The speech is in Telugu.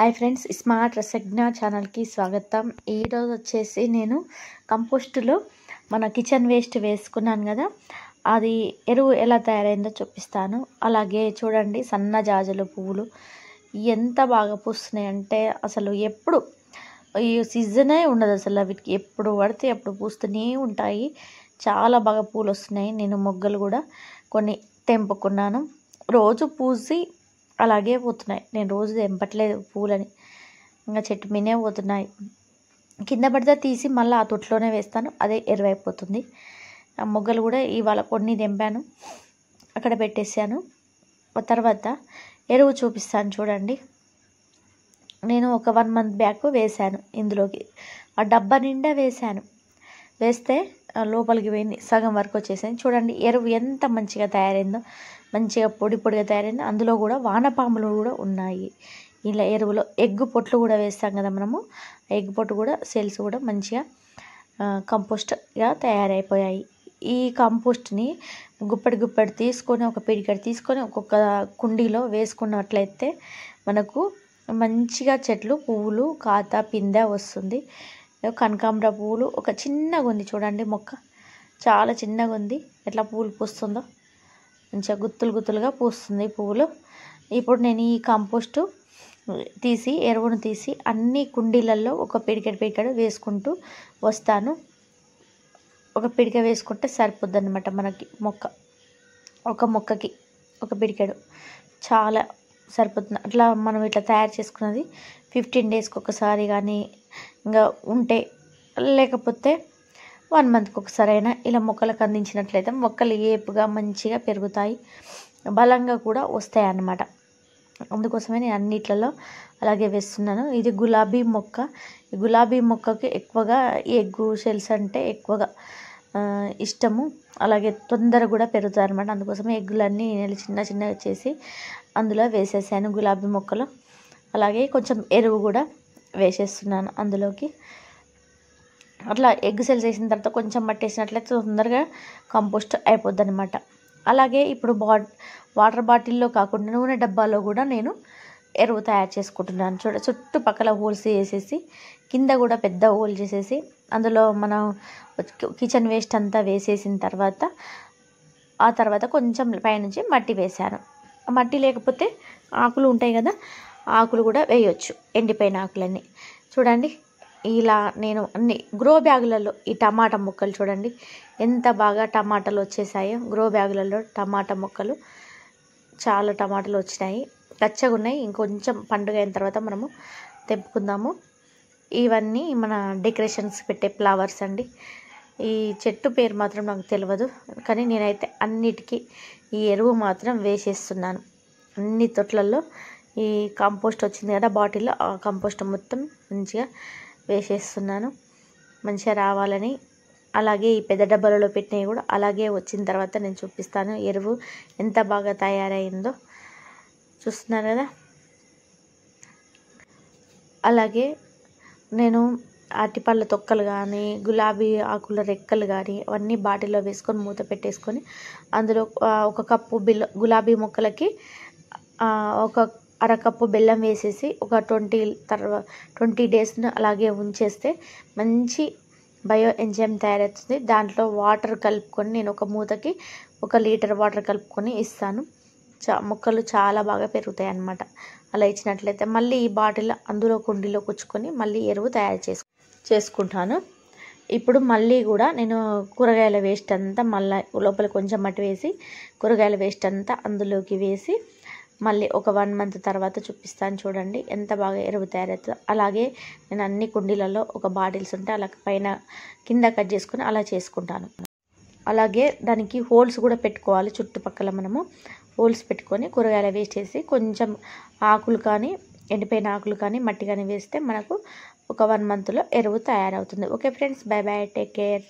హాయ్ ఫ్రెండ్స్ స్మార్ట్ రసజ్ఞ ఛానల్కి స్వాగతం ఈరోజు వచ్చేసి నేను కంపోస్టులో మన కిచెన్ వేస్ట్ వేసుకున్నాను కదా అది ఎరువు ఎలా తయారైందో చూపిస్తాను అలాగే చూడండి సన్న జాజులు పువ్వులు ఎంత బాగా పూస్తున్నాయి అంటే అసలు ఎప్పుడు ఈ సీజనే ఉండదు అసలు వీటికి ఎప్పుడు పడితే ఎప్పుడు పూస్తూనే ఉంటాయి చాలా బాగా పూలు వస్తున్నాయి నేను మొగ్గలు కూడా కొన్ని తెంపుకున్నాను రోజు పూసి అలాగే పోతున్నాయి నేను రోజు తెంపట్లేదు పూలని ఇంకా చెట్టు మీనే పోతున్నాయి కింద పడితే తీసి మళ్ళీ ఆ తొట్లోనే వేస్తాను అదే ఎరువైపోతుంది ఆ మొగ్గలు కూడా ఇవాళ కొన్ని తెంపాను అక్కడ పెట్టేసాను తర్వాత ఎరువు చూపిస్తాను చూడండి నేను ఒక వన్ మంత్ బ్యాక్ వేశాను ఇందులోకి ఆ డబ్బా నిండా వేశాను వేస్తే లోపలికి పోయింది సగం వరకు వచ్చేసింది చూడండి ఎరువు ఎంత మంచిగా తయారైందో మంచిగా పొడి పొడిగా తయారైంది అందులో కూడా వానపాములు కూడా ఉన్నాయి ఇలా ఎరువులో ఎగ్గు పొట్లు కూడా వేస్తాం కదా మనము ఎగ్గు పొట్టు కూడా సెల్స్ కూడా మంచిగా కంపోస్ట్గా తయారైపోయాయి ఈ కంపోస్ట్ని గుప్పెడు గుప్పెడు తీసుకొని ఒక పిడికడు తీసుకొని ఒక్కొక్క కుండీలో వేసుకున్నట్లయితే మనకు మంచిగా చెట్లు పువ్వులు కాత పిందె వస్తుంది కనకాంబర పూలు ఒక చిన్నగా ఉంది చూడండి మొక్క చాలా చిన్నగా ఉంది ఎట్లా పూలు పూస్తుందో మంచిగా గుత్తులు గుత్తులుగా పూస్తుంది పువ్వులు ఇప్పుడు నేను ఈ కంపోస్టు తీసి ఎరువును తీసి అన్ని కుండీలలో ఒక పిడికెడు పిడికెడ వేసుకుంటూ వస్తాను ఒక పిడిక వేసుకుంటే సరిపోద్ది అనమాట మనకి మొక్క ఒక మొక్కకి ఒక పిడికెడు చాలా సరిపోతుంది అట్లా మనం ఇట్లా తయారు చేసుకున్నది ఫిఫ్టీన్ డేస్కి ఒకసారి కానీ ఇంకా ఉంటే లేకపోతే వన్ మంత్కి ఒకసారి అయినా ఇలా మొక్కలకు అందించినట్లయితే మొక్కలు ఏపుగా మంచిగా పెరుగుతాయి బలంగా కూడా వస్తాయి అన్నమాట అందుకోసమే నేను అన్నిట్లలో అలాగే వేస్తున్నాను ఇది గులాబీ మొక్క గులాబీ మొక్కకి ఎక్కువగా ఎగ్గు షెల్స్ అంటే ఎక్కువగా ఇష్టము అలాగే తొందర కూడా పెరుగుతాయి అనమాట అందుకోసమే ఎగ్గులన్నీ నేను చిన్న చిన్నగా చేసి అందులో వేసేసాను గులాబీ మొక్కలు అలాగే కొంచెం ఎరువు కూడా వేసేస్తున్నాను అందులోకి అట్లా ఎగ్ సెల్స్ వేసిన తర్వాత కొంచెం మట్టి వేసినట్లయితే తొందరగా కంపోస్ట్ అయిపోద్ది అనమాట అలాగే ఇప్పుడు బా వాటర్ బాటిల్లో కాకుండా నూనె డబ్బాలో కూడా నేను ఎరువు తయారు చేసుకుంటున్నాను చూడ చుట్టుపక్కల హోల్స్ వేసేసి కింద కూడా పెద్ద హోల్ చేసేసి అందులో మనం కిచెన్ వేస్ట్ అంతా వేసేసిన తర్వాత ఆ తర్వాత కొంచెం పైనుంచి మట్టి వేశాను మట్టి లేకపోతే ఆకులు ఉంటాయి కదా ఆకులు కూడా వేయొచ్చు ఎండిపోయిన ఆకులన్నీ చూడండి ఇలా నేను అన్ని గ్రో బ్యాగులలో ఈ టమాటా మొక్కలు చూడండి ఎంత బాగా టమాటాలు వచ్చేసాయో గ్రో బ్యాగులలో టమాటా మొక్కలు చాలా టమాటాలు వచ్చినాయి పచ్చగా ఉన్నాయి ఇంకొంచెం పండుగ అయిన తర్వాత మనము తెప్పుకుందాము ఇవన్నీ మన డెకరేషన్స్ పెట్టే ఫ్లవర్స్ అండి ఈ చెట్టు పేరు మాత్రం నాకు తెలియదు కానీ నేనైతే అన్నిటికీ ఈ ఎరువు మాత్రం వేసేస్తున్నాను అన్ని తొట్లల్లో ఈ కంపోస్ట్ వచ్చింది కదా బాటిల్లో ఆ కంపోస్ట్ మొత్తం మంచిగా వేసేస్తున్నాను మంచిగా రావాలని అలాగే ఈ పెద్ద డబ్బాలలో పెట్టినవి కూడా అలాగే వచ్చిన తర్వాత నేను చూపిస్తాను ఎరువు ఎంత బాగా తయారైందో చూస్తున్నారు కదా అలాగే నేను అరటిపళ్ళ తొక్కలు కానీ గులాబీ ఆకుల రెక్కలు కానీ అవన్నీ బాటిల్లో వేసుకొని మూత పెట్టేసుకొని అందులో ఒక కప్పు బిల్ గులాబీ మొక్కలకి ఒక అరకప్పు బెల్లం వేసేసి ఒక ట్వంటీ తర్వా ట్వంటీ డేస్ను అలాగే ఉంచేస్తే మంచి బయో ఎంజైమ్ తయారవుతుంది దాంట్లో వాటర్ కలుపుకొని నేను ఒక మూతకి ఒక లీటర్ వాటర్ కలుపుకొని ఇస్తాను చా మొక్కలు చాలా బాగా పెరుగుతాయి అన్నమాట అలా ఇచ్చినట్లయితే మళ్ళీ ఈ బాటిల్ అందులో కుండీలో కుచ్చుకొని మళ్ళీ ఎరువు తయారు చేసు చేసుకుంటాను ఇప్పుడు మళ్ళీ కూడా నేను కూరగాయల వేస్ట్ అంతా మళ్ళీ లోపల కొంచెం మట్టి వేసి కూరగాయల వేస్ట్ అంతా అందులోకి వేసి మళ్ళీ ఒక వన్ మంత్ తర్వాత చూపిస్తాను చూడండి ఎంత బాగా ఎరువు తయారవుతుందో అలాగే నేను అన్ని కుండీలలో ఒక బాటిల్స్ ఉంటే అలా పైన కింద కట్ చేసుకుని అలా చేసుకుంటాను అలాగే దానికి హోల్స్ కూడా పెట్టుకోవాలి చుట్టుపక్కల మనము హోల్స్ పెట్టుకొని కూరగాయలు చేసి కొంచెం ఆకులు కానీ ఎండిపోయిన ఆకులు కానీ మట్టి కానీ వేస్తే మనకు ఒక వన్ మంత్లో ఎరువు తయారవుతుంది okay friends bye bye take care